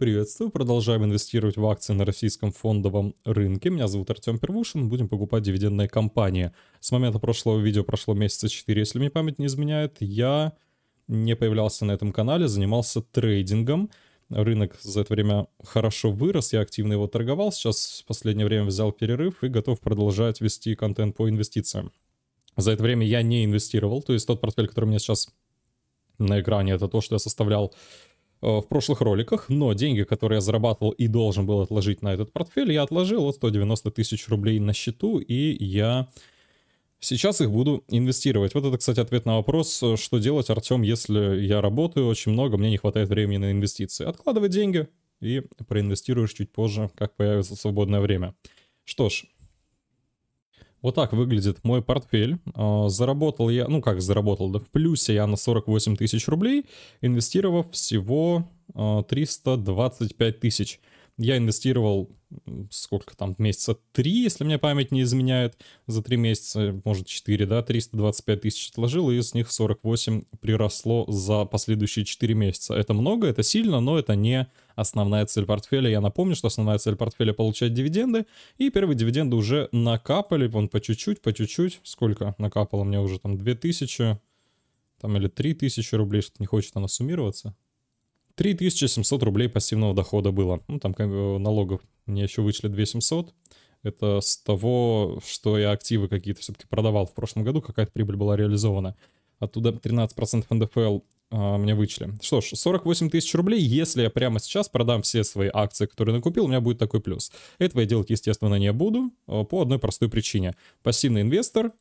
Приветствую, продолжаем инвестировать в акции на российском фондовом рынке. Меня зовут Артем Первушин, будем покупать дивидендные компании. С момента прошлого видео прошло месяца 4, если мне память не изменяет. Я не появлялся на этом канале, занимался трейдингом. Рынок за это время хорошо вырос, я активно его торговал. Сейчас в последнее время взял перерыв и готов продолжать вести контент по инвестициям. За это время я не инвестировал, то есть тот портфель, который у меня сейчас на экране, это то, что я составлял Э, в прошлых роликах, но деньги, которые я зарабатывал и должен был отложить на этот портфель, я отложил вот 190 тысяч рублей на счету, и я сейчас их буду инвестировать. Вот это, кстати, ответ на вопрос, э, что делать, Артем, если я работаю очень много, мне не хватает времени на инвестиции. Откладывай деньги и проинвестируешь чуть позже, как появится свободное время. Что ж, вот так выглядит мой портфель. А, заработал я, ну как заработал, да в плюсе я на 48 тысяч рублей, инвестировав всего 325 а, тысяч. Я инвестировал сколько там, месяца три, если мне память не изменяет, за три месяца, может, четыре, да, 325 тысяч отложил, и из них 48 приросло за последующие четыре месяца. Это много, это сильно, но это не основная цель портфеля. Я напомню, что основная цель портфеля — получать дивиденды, и первые дивиденды уже накапали, вон, по чуть-чуть, по чуть-чуть. Сколько накапало мне уже там? 2000, там, или 3000 рублей, что-то не хочет она суммироваться. 3700 рублей пассивного дохода было. Ну, там налогов мне еще вышли 2700. Это с того, что я активы какие-то все-таки продавал в прошлом году, какая-то прибыль была реализована. Оттуда 13% НДФЛ а, мне вычли. Что ж, 48 тысяч рублей, если я прямо сейчас продам все свои акции, которые накупил, у меня будет такой плюс. Этого я делать, естественно, не буду а, по одной простой причине. Пассивный инвестор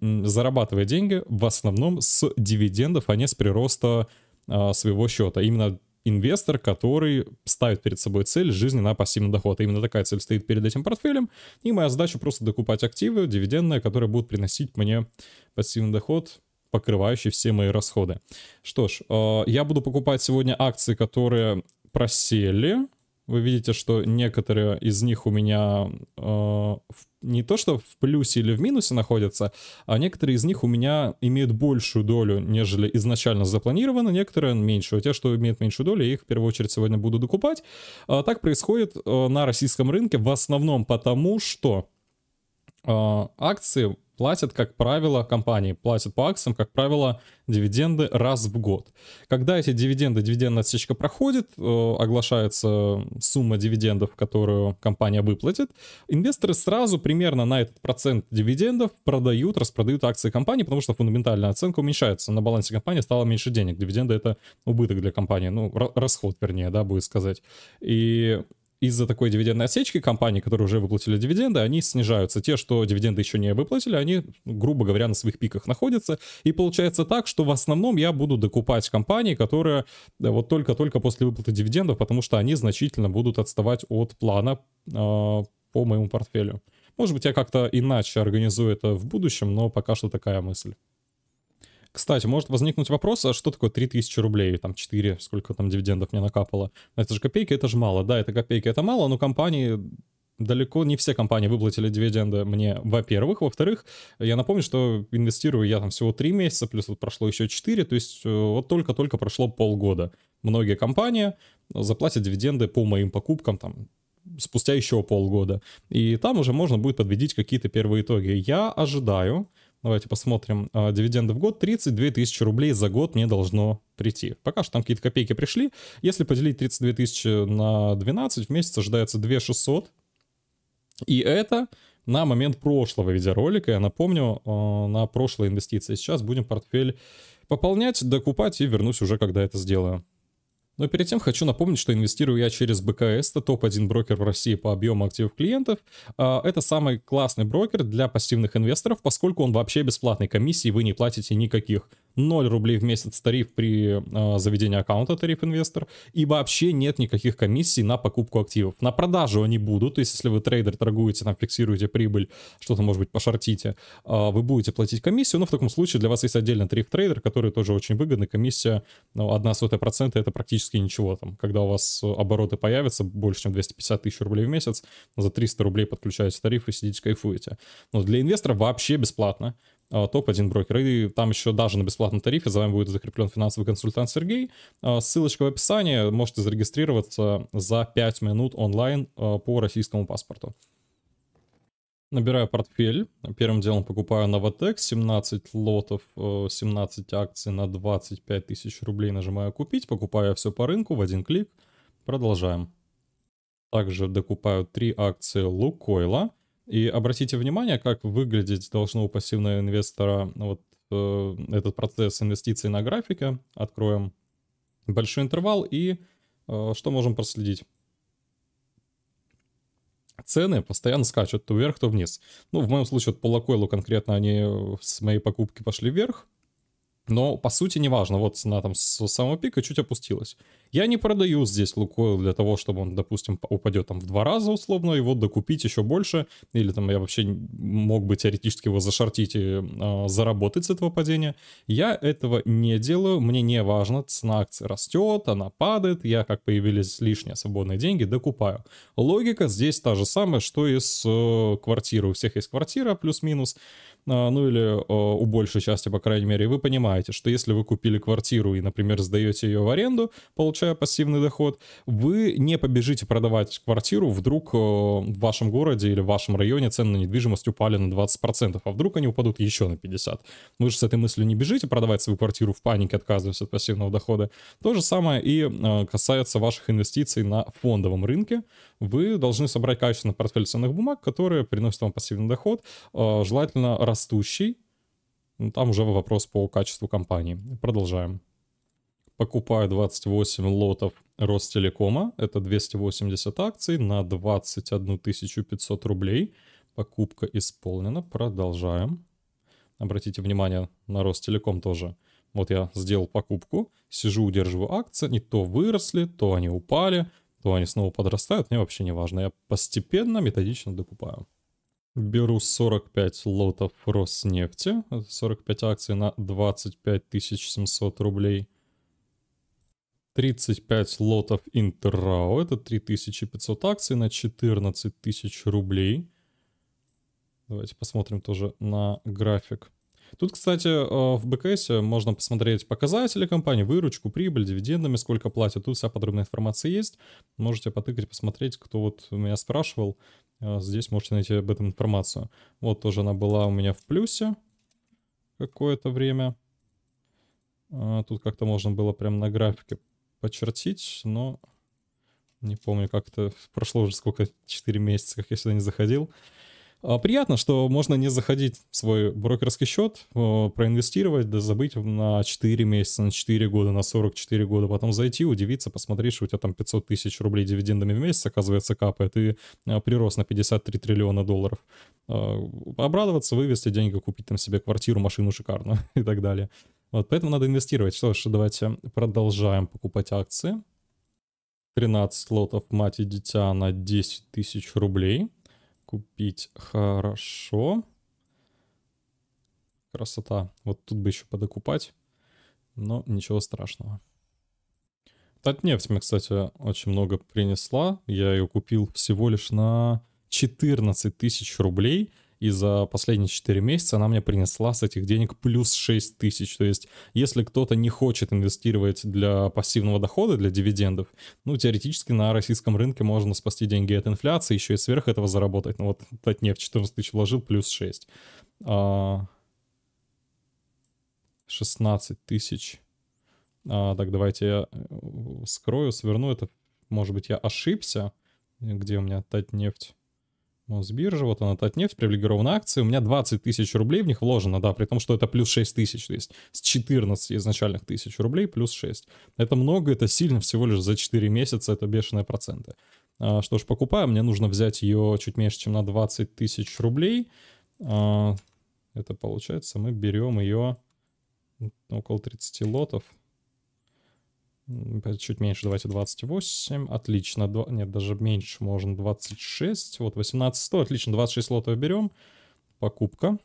зарабатывает деньги в основном с дивидендов, а не с прироста а, своего счета. Именно инвестор, который ставит перед собой цель жизни на пассивный доход. И именно такая цель стоит перед этим портфелем. И моя задача просто докупать активы, дивидендные, которые будут приносить мне пассивный доход покрывающий все мои расходы. Что ж, э, я буду покупать сегодня акции, которые просели, вы видите, что некоторые из них у меня э, не то что в плюсе или в минусе находятся, а некоторые из них у меня имеют большую долю, нежели изначально запланировано, некоторые меньшую. А те, что имеют меньшую долю, я их в первую очередь сегодня буду докупать. Э, так происходит э, на российском рынке в основном потому, что э, акции платят, как правило, компании платят по акциям, как правило, дивиденды раз в год. Когда эти дивиденды, дивидендная отсечка проходит, э, оглашается сумма дивидендов, которую компания выплатит, инвесторы сразу примерно на этот процент дивидендов продают, распродают акции компании, потому что фундаментальная оценка уменьшается. На балансе компании стало меньше денег. Дивиденды — это убыток для компании, ну, расход, вернее, да, будет сказать. И из-за такой дивидендной отсечки компании, которые уже выплатили дивиденды, они снижаются. Те, что дивиденды еще не выплатили, они, грубо говоря, на своих пиках находятся. И получается так, что в основном я буду докупать компании, которые э, вот только-только после выплаты дивидендов, потому что они значительно будут отставать от плана э, по моему портфелю. Может быть, я как-то иначе организую это в будущем, но пока что такая мысль. Кстати, может возникнуть вопрос, а что такое 3000 рублей, там 4, сколько там дивидендов мне накапало? Это же копейки, это же мало. Да, это копейки, это мало, но компании далеко не все компании выплатили дивиденды мне, во-первых. Во-вторых, я напомню, что инвестирую я там всего 3 месяца, плюс вот прошло еще 4, то есть э, вот только-только прошло полгода. Многие компании заплатят дивиденды по моим покупкам там спустя еще полгода. И там уже можно будет подведить какие-то первые итоги. Я ожидаю, Давайте посмотрим. А, дивиденды в год 32 тысячи рублей за год мне должно прийти. Пока что там какие-то копейки пришли. Если поделить 32 тысячи на 12, в месяц ожидается 2 600. И это на момент прошлого видеоролика. Я напомню, а, на прошлые инвестиции. Сейчас будем портфель пополнять, докупать и вернусь уже, когда это сделаю. Но перед тем хочу напомнить, что инвестирую я через БКС, это топ-1 брокер в России по объему активов клиентов. А, это самый классный брокер для пассивных инвесторов, поскольку он вообще бесплатный, комиссии вы не платите никаких. 0 рублей в месяц тариф при э, заведении аккаунта тариф инвестор, и вообще нет никаких комиссий на покупку активов. На продажу они будут, то есть если вы трейдер торгуете, там фиксируете прибыль, что-то, может быть, пошортите, э, вы будете платить комиссию, но в таком случае для вас есть отдельно тариф трейдер, который тоже очень выгодный, комиссия ну, 1 сотая процента, это практически ничего там. Когда у вас обороты появятся больше, чем 250 тысяч рублей в месяц, за 300 рублей подключаете тариф и сидите кайфуете. Но для инвестора вообще бесплатно. А, топ-1 брокер. И там еще даже на бесплатном тарифе за вами будет закреплен финансовый консультант Сергей. А, ссылочка в описании. Можете зарегистрироваться за 5 минут онлайн а, по российскому паспорту. Набираю портфель. Первым делом покупаю Novatex, 17 лотов, 17 акций на 25 тысяч рублей. Нажимаю «Купить», покупаю все по рынку в один клик. Продолжаем. Также докупаю 3 акции Лукойла. И обратите внимание, как выглядеть должно у пассивного инвестора ну вот э, этот процесс инвестиций на графике. Откроем большой интервал и э, что можем проследить? Цены постоянно скачут то вверх, то вниз. Ну, в моем случае, вот по локойлу конкретно они э, с моей покупки пошли вверх. Но, по сути, неважно. Вот цена там с самого пика чуть опустилась. Я не продаю здесь Лукойл для того, чтобы он, допустим, упадет там в два раза условно, и вот докупить еще больше, или там я вообще мог бы теоретически его зашортить и э, заработать с этого падения. Я этого не делаю, мне не важно, цена акции растет, она падает, я как появились лишние свободные деньги, докупаю. Логика здесь та же самая, что и с э, квартиры. У всех есть квартира плюс-минус, а, ну или э, у большей части, по крайней мере, вы понимаете, что если вы купили квартиру и, например, сдаете ее в аренду, получается получая пассивный доход, вы не побежите продавать квартиру, вдруг э, в вашем городе или в вашем районе цены на недвижимость упали на 20%, а вдруг они упадут еще на 50%. Вы же с этой мыслью не бежите продавать свою квартиру в панике, отказываясь от пассивного дохода. То же самое и э, касается ваших инвестиций на фондовом рынке. Вы должны собрать качественный портфель ценных бумаг, которые приносят вам пассивный доход, э, желательно растущий, там уже вопрос по качеству компании. Продолжаем покупаю 28 лотов Ростелекома, это 280 акций на 21 500 рублей. Покупка исполнена, продолжаем. Обратите внимание на Ростелеком тоже. Вот я сделал покупку, сижу, удерживаю акции, не то выросли, то они упали, то они снова подрастают, мне вообще не важно. Я постепенно, методично докупаю. Беру 45 лотов Роснефти, 45 акций на 25 700 рублей – 35 лотов Интеррао, это 3500 акций на 14 тысяч рублей. Давайте посмотрим тоже на график. Тут, кстати, э, в БКС можно посмотреть показатели компании, выручку, прибыль, дивидендами, сколько платят. Тут вся подробная информация есть. Можете потыкать, посмотреть, кто вот меня спрашивал. Э, здесь можете найти об этом информацию. Вот тоже она была у меня в плюсе какое-то время. Э, тут как-то можно было прям на графике подчертить, но не помню, как-то прошло уже сколько, 4 месяца, как я сюда не заходил. А, приятно, что можно не заходить в свой брокерский счет, проинвестировать, да забыть на 4 месяца, на 4 года, на 44 года, потом зайти, удивиться, посмотреть, что у тебя там 500 тысяч рублей дивидендами в месяц, оказывается, капает, и а, прирос на 53 триллиона долларов. А, обрадоваться, вывести деньги, купить там себе квартиру, машину шикарно и так далее. Вот, поэтому надо инвестировать. Что ж, давайте продолжаем покупать акции. 13 лотов мать и дитя на 10 тысяч рублей. Купить хорошо. Красота. Вот тут бы еще подокупать, но ничего страшного. Татнефть мне, кстати, очень много принесла. Я ее купил всего лишь на 14 тысяч рублей – и за последние 4 месяца она мне принесла с этих денег плюс 6 тысяч. То есть, если кто-то не хочет инвестировать для пассивного дохода, для дивидендов, ну, теоретически на российском рынке можно спасти деньги от инфляции, еще и сверх этого заработать. Ну, вот Татнефть 14 тысяч вложил, плюс 6. 16 а, тысяч. А, так, давайте я э, скрою, сверну это. Может быть, я ошибся. Где у меня Татнефть? Ну, с биржи вот она, Татнефть, привилегированные акции. У меня 20 тысяч рублей в них вложено, да, при том, что это плюс 6 тысяч, то есть с 14 изначальных тысяч рублей плюс 6. Это много, это сильно, всего лишь за 4 месяца, это бешеные проценты. А, что ж, покупаю, мне нужно взять ее чуть меньше, чем на 20 тысяч рублей. А, это получается, мы берем ее около 30 лотов, чуть меньше, давайте 28, отлично, 2, нет, даже меньше можно, 26, вот 18, 100, отлично, 26 лотов берем, покупка.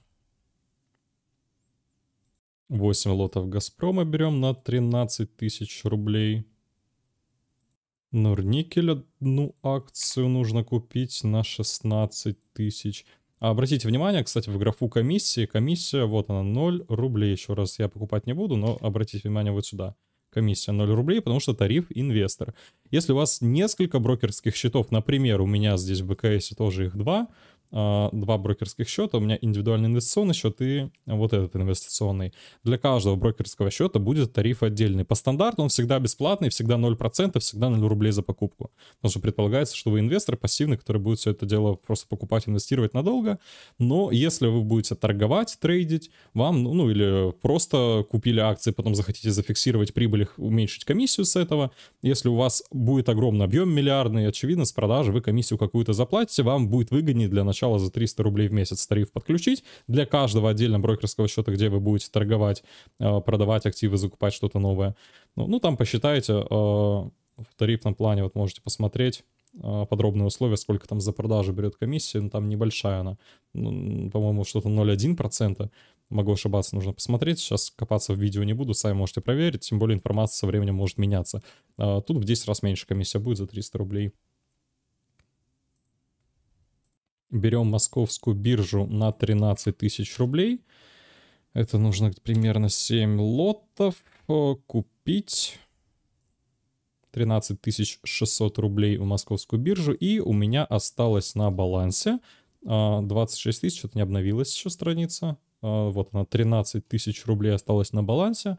8 лотов Газпрома берем на 13 тысяч рублей. Норникель одну акцию нужно купить на 16 тысяч. А обратите внимание, кстати, в графу комиссии, комиссия, вот она, 0 рублей еще раз я покупать не буду, но обратите внимание вот сюда – комиссия 0 рублей, потому что тариф инвестор. Если у вас несколько брокерских счетов, например, у меня здесь в БКС тоже их два, а, два брокерских счета, у меня индивидуальный инвестиционный счет и вот этот инвестиционный. Для каждого брокерского счета будет тариф отдельный. По стандарту он всегда бесплатный, всегда 0%, всегда 0 рублей за покупку. Потому что предполагается, что вы инвестор пассивный, который будет все это дело просто покупать, инвестировать надолго. Но если вы будете торговать, трейдить, вам, ну, ну или просто купили акции, потом захотите зафиксировать прибыль, уменьшить комиссию с этого, если у вас будет огромный объем миллиардный, очевидно, с продажи вы комиссию какую-то заплатите, вам будет выгоднее для начала сначала за 300 рублей в месяц тариф подключить для каждого отдельно брокерского счета, где вы будете торговать, э, продавать активы, закупать что-то новое. Ну, ну там посчитайте, э, в тарифном плане вот можете посмотреть э, подробные условия, сколько там за продажу берет комиссия, но ну, там небольшая она, ну, по-моему, что-то 0,1%, могу ошибаться, нужно посмотреть, сейчас копаться в видео не буду, сами можете проверить, тем более информация со временем может меняться. Тут в 10 раз меньше комиссия будет за 300 рублей берем московскую биржу на 13 тысяч рублей. Это нужно примерно 7 лотов э, купить. 13 600 рублей в московскую биржу. И у меня осталось на балансе 26 э, тысяч. Это не обновилась еще страница. Э, вот она, 13 тысяч рублей осталось на балансе.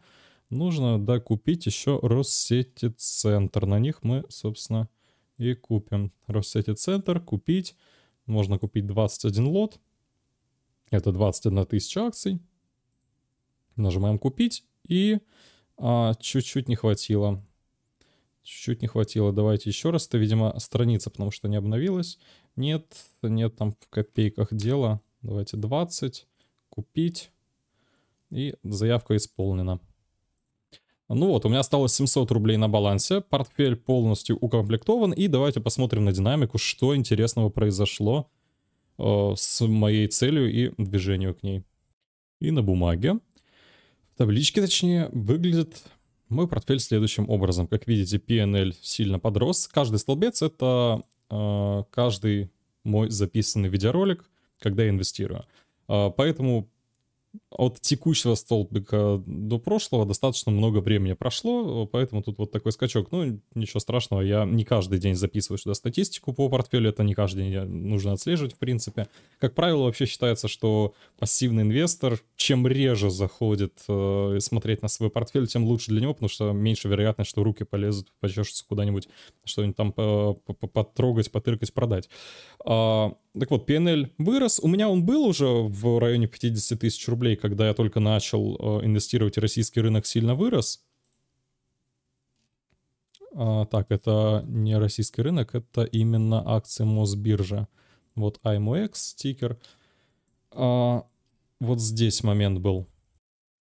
Нужно докупить еще Россети Центр. На них мы, собственно, и купим. Россети Центр купить можно купить 21 лот. Это 21 тысяча акций. Нажимаем «Купить» и а, чуть-чуть не хватило. Чуть-чуть не хватило. Давайте еще раз. Это, видимо, страница, потому что не обновилась. Нет, нет там в копейках дело Давайте 20. Купить. И заявка исполнена. Ну вот, у меня осталось 700 рублей на балансе, портфель полностью укомплектован, и давайте посмотрим на динамику, что интересного произошло э, с моей целью и движению к ней. И на бумаге, в табличке точнее, выглядит мой портфель следующим образом. Как видите, PNL сильно подрос. Каждый столбец — это э, каждый мой записанный видеоролик, когда я инвестирую. Э, поэтому от текущего столбика до прошлого достаточно много времени прошло, поэтому тут вот такой скачок. Ну, ничего страшного, я не каждый день записываю сюда статистику по портфелю, это не каждый день нужно отслеживать, в принципе. Как правило, вообще считается, что пассивный инвестор, чем реже заходит э, смотреть на свой портфель, тем лучше для него, потому что меньше вероятность, что руки полезут, почешутся куда-нибудь, что-нибудь там э, потрогать, потыркать, продать. А, так вот, PNL вырос. У меня он был уже в районе 50 тысяч рублей, когда я только начал э, инвестировать, и российский рынок сильно вырос. А, так, это не российский рынок, это именно акции Мосбиржа. Вот IMOX эм стикер. А, вот здесь момент был,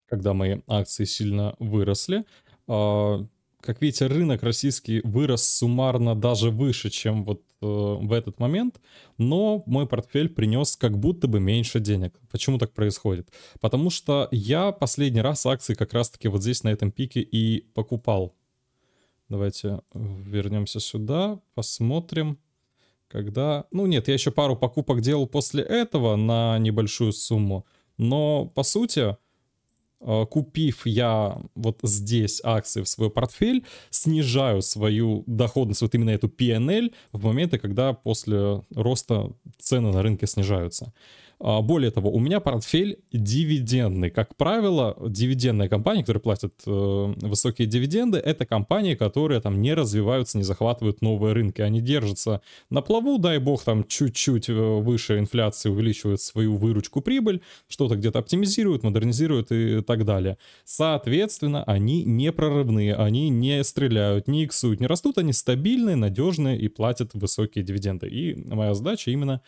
когда мои акции сильно выросли. А, как видите, рынок российский вырос суммарно даже выше, чем вот Э, в этот момент, но мой портфель принес как будто бы меньше денег. Почему так происходит? Потому что я последний раз акции как раз-таки вот здесь на этом пике и покупал. Давайте э, вернемся сюда, посмотрим. Когда... Ну нет, я еще пару покупок делал после этого на небольшую сумму. Но, по сути, Э, купив я вот здесь акции в свой портфель, снижаю свою доходность, вот именно эту PNL, в моменты, когда после роста цены на рынке снижаются. А, более того, у меня портфель дивидендный. Как правило, дивидендные компании, которые платят э, высокие дивиденды, это компании, которые там не развиваются, не захватывают новые рынки. Они держатся на плаву, дай бог, там чуть-чуть э, выше инфляции увеличивают свою выручку, прибыль, что-то где-то оптимизируют, модернизируют и так далее. Соответственно, они не прорывные, они не стреляют, не иксуют, не растут, они стабильные, надежные и платят высокие дивиденды. И моя задача именно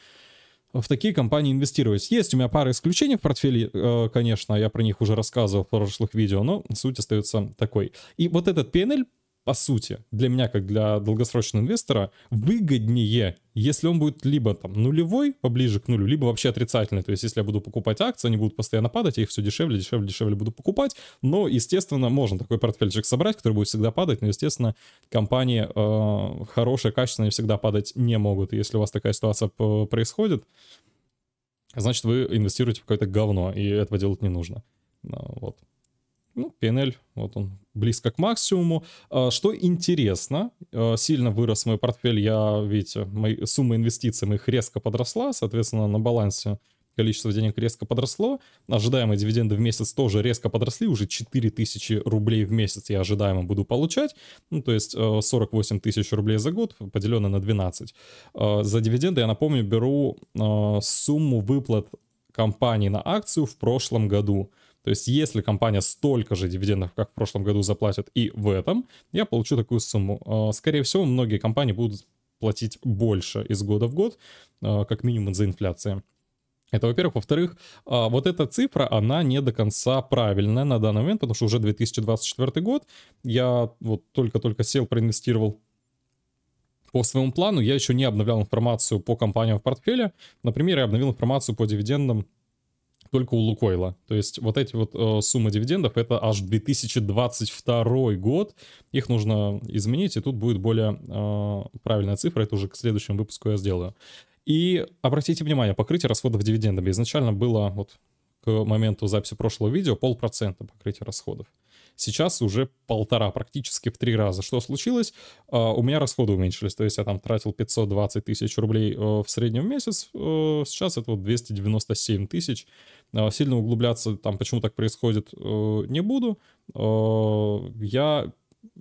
в такие компании инвестировать. Есть у меня пара исключений в портфеле, э, конечно, я про них уже рассказывал в прошлых видео, но суть остается такой. И вот этот PNL по сути, для меня, как для долгосрочного инвестора, выгоднее, если он будет либо там нулевой, поближе к нулю, либо вообще отрицательный. То есть, если я буду покупать акции, они будут постоянно падать, я их все дешевле, дешевле, дешевле буду покупать. Но, естественно, можно такой портфельчик собрать, который будет всегда падать, но, естественно, компании э, хорошие, качественные всегда падать не могут. И если у вас такая ситуация происходит, значит, вы инвестируете в какое-то говно, и этого делать не нужно. Э, вот ну, PNL, вот он близко к максимуму. А, что интересно, а, сильно вырос мой портфель, я, видите, мои, сумма инвестиций моих резко подросла, соответственно, на балансе количество денег резко подросло, ожидаемые дивиденды в месяц тоже резко подросли, уже 4000 рублей в месяц я ожидаемо буду получать, ну, то есть 48 а, тысяч рублей за год, поделенное на 12. За дивиденды, я напомню, беру сумму выплат компании на акцию в прошлом году – то есть если компания столько же дивидендов, как в прошлом году, заплатит и в этом, я получу такую сумму. А, скорее всего, многие компании будут платить больше из года в год, а, как минимум за инфляцию. Это, во-первых. Во-вторых, а, вот эта цифра, она не до конца правильная на данный момент, потому что уже 2024 год. Я вот только-только сел, проинвестировал по своему плану. Я еще не обновлял информацию по компаниям в портфеле. Например, я обновил информацию по дивидендам только у Лукойла. То есть вот эти вот э, суммы дивидендов, это аж 2022 год, их нужно изменить, и тут будет более э, правильная цифра, это уже к следующему выпуску я сделаю. И обратите внимание, покрытие расходов дивидендами изначально было вот к моменту записи прошлого видео полпроцента покрытия расходов. Сейчас уже полтора, практически в три раза. Что случилось? А, у меня расходы уменьшились. То есть я там тратил 520 тысяч рублей э, в среднем в месяц. Э, сейчас это вот 297 тысяч. А, сильно углубляться там, почему так происходит, э, не буду. Я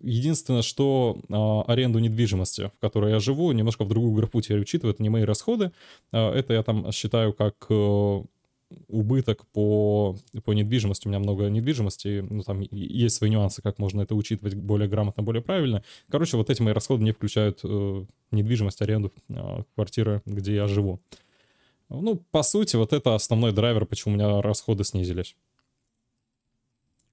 Единственное, что э, аренду недвижимости, в которой я живу, немножко в другую графу теперь учитывают, не мои расходы. Э, это я там считаю как убыток по, по недвижимости. У меня много недвижимости, ну, там есть свои нюансы, как можно это учитывать более грамотно, более правильно. Короче, вот эти мои расходы не включают э, недвижимость, аренду э, квартиры, где я живу. Ну, по сути, вот это основной драйвер, почему у меня расходы снизились.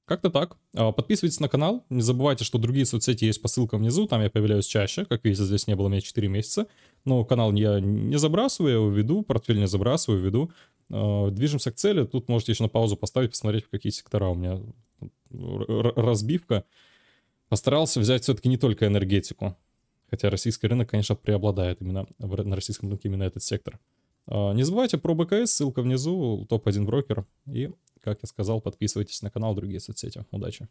Как-то так. А, подписывайтесь на канал. Не забывайте, что другие соцсети есть по ссылкам внизу. Там я появляюсь чаще. Как видите, здесь не было меня 4 месяца. Но канал я не забрасываю, я его веду. Портфель не забрасываю, веду. Э, движемся к цели. Тут можете еще на паузу поставить, посмотреть, в какие сектора у меня разбивка. Постарался взять все-таки не только энергетику. Хотя российский рынок, конечно, преобладает именно на российском рынке именно этот сектор. Э, не забывайте про БКС, ссылка внизу, топ-1 брокер. И, как я сказал, подписывайтесь на канал, другие соцсети. Удачи!